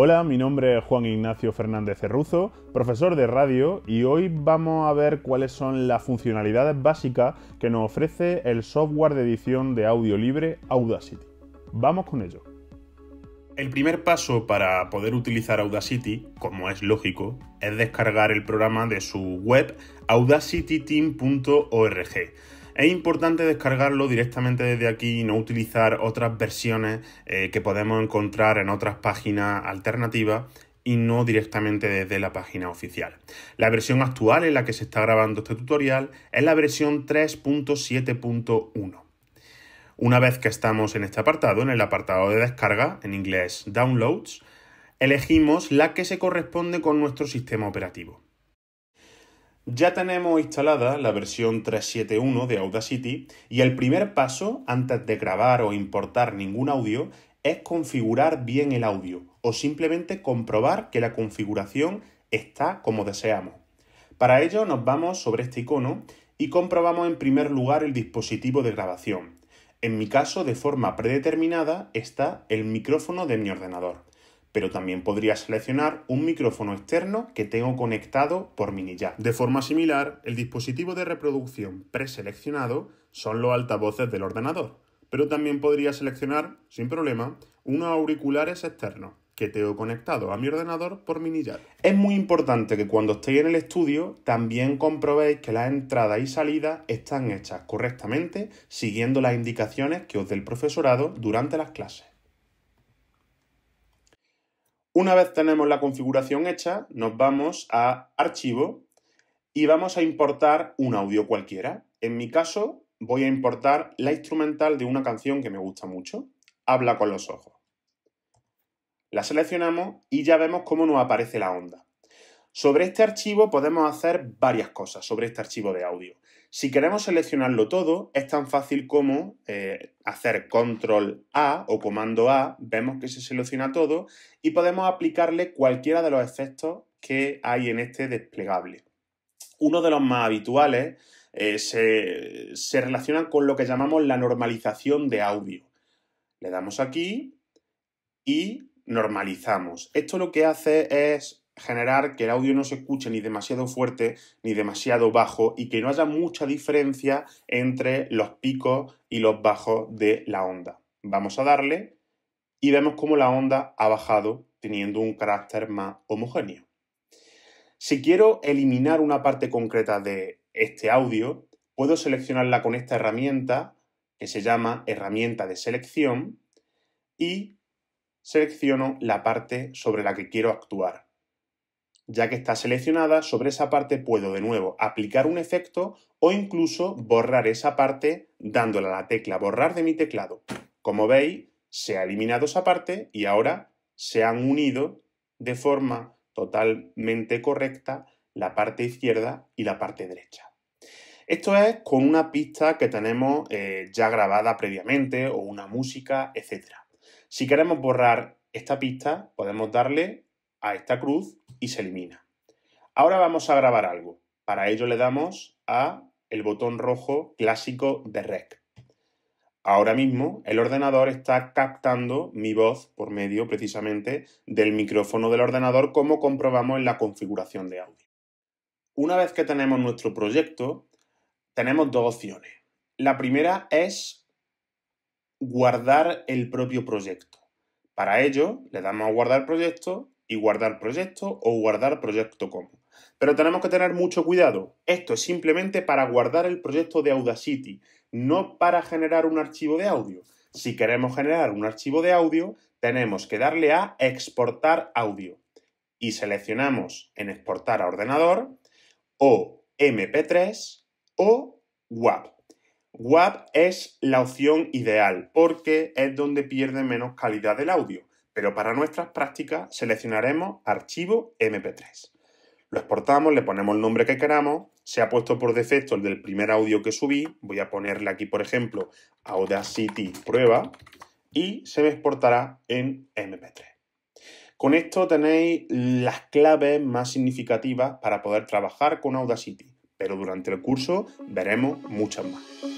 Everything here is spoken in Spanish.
Hola, mi nombre es Juan Ignacio Fernández Cerruzo, profesor de radio, y hoy vamos a ver cuáles son las funcionalidades básicas que nos ofrece el software de edición de audio libre Audacity. Vamos con ello. El primer paso para poder utilizar Audacity, como es lógico, es descargar el programa de su web audacityteam.org es importante descargarlo directamente desde aquí y no utilizar otras versiones eh, que podemos encontrar en otras páginas alternativas y no directamente desde la página oficial. La versión actual en la que se está grabando este tutorial es la versión 3.7.1. Una vez que estamos en este apartado, en el apartado de descarga, en inglés Downloads, elegimos la que se corresponde con nuestro sistema operativo. Ya tenemos instalada la versión 3.7.1 de Audacity y el primer paso antes de grabar o importar ningún audio es configurar bien el audio o simplemente comprobar que la configuración está como deseamos. Para ello nos vamos sobre este icono y comprobamos en primer lugar el dispositivo de grabación. En mi caso, de forma predeterminada, está el micrófono de mi ordenador pero también podría seleccionar un micrófono externo que tengo conectado por mini ya De forma similar, el dispositivo de reproducción preseleccionado son los altavoces del ordenador, pero también podría seleccionar, sin problema, unos auriculares externos que tengo conectado a mi ordenador por mini Es muy importante que cuando estéis en el estudio también comprobéis que las entradas y salidas están hechas correctamente siguiendo las indicaciones que os dé el profesorado durante las clases. Una vez tenemos la configuración hecha, nos vamos a Archivo y vamos a importar un audio cualquiera. En mi caso, voy a importar la instrumental de una canción que me gusta mucho, Habla con los ojos. La seleccionamos y ya vemos cómo nos aparece la onda. Sobre este archivo podemos hacer varias cosas, sobre este archivo de audio. Si queremos seleccionarlo todo, es tan fácil como eh, hacer control A o comando A, vemos que se selecciona todo y podemos aplicarle cualquiera de los efectos que hay en este desplegable. Uno de los más habituales eh, se, se relacionan con lo que llamamos la normalización de audio. Le damos aquí y normalizamos. Esto lo que hace es generar que el audio no se escuche ni demasiado fuerte ni demasiado bajo y que no haya mucha diferencia entre los picos y los bajos de la onda. Vamos a darle y vemos cómo la onda ha bajado teniendo un carácter más homogéneo. Si quiero eliminar una parte concreta de este audio, puedo seleccionarla con esta herramienta que se llama herramienta de selección y selecciono la parte sobre la que quiero actuar. Ya que está seleccionada, sobre esa parte puedo de nuevo aplicar un efecto o incluso borrar esa parte dándole a la tecla borrar de mi teclado. Como veis, se ha eliminado esa parte y ahora se han unido de forma totalmente correcta la parte izquierda y la parte derecha. Esto es con una pista que tenemos eh, ya grabada previamente o una música, etc. Si queremos borrar esta pista, podemos darle a esta cruz y se elimina. Ahora vamos a grabar algo. Para ello le damos a el botón rojo clásico de Rec. Ahora mismo el ordenador está captando mi voz por medio precisamente del micrófono del ordenador como comprobamos en la configuración de audio. Una vez que tenemos nuestro proyecto, tenemos dos opciones. La primera es guardar el propio proyecto. Para ello, le damos a guardar proyecto y guardar proyecto o guardar proyecto como. Pero tenemos que tener mucho cuidado. Esto es simplemente para guardar el proyecto de Audacity, no para generar un archivo de audio. Si queremos generar un archivo de audio, tenemos que darle a exportar audio y seleccionamos en exportar a ordenador o MP3 o WAP. WAP es la opción ideal porque es donde pierde menos calidad del audio pero para nuestras prácticas seleccionaremos archivo MP3. Lo exportamos, le ponemos el nombre que queramos, se ha puesto por defecto el del primer audio que subí, voy a ponerle aquí, por ejemplo, Audacity prueba, y se me exportará en MP3. Con esto tenéis las claves más significativas para poder trabajar con Audacity, pero durante el curso veremos muchas más.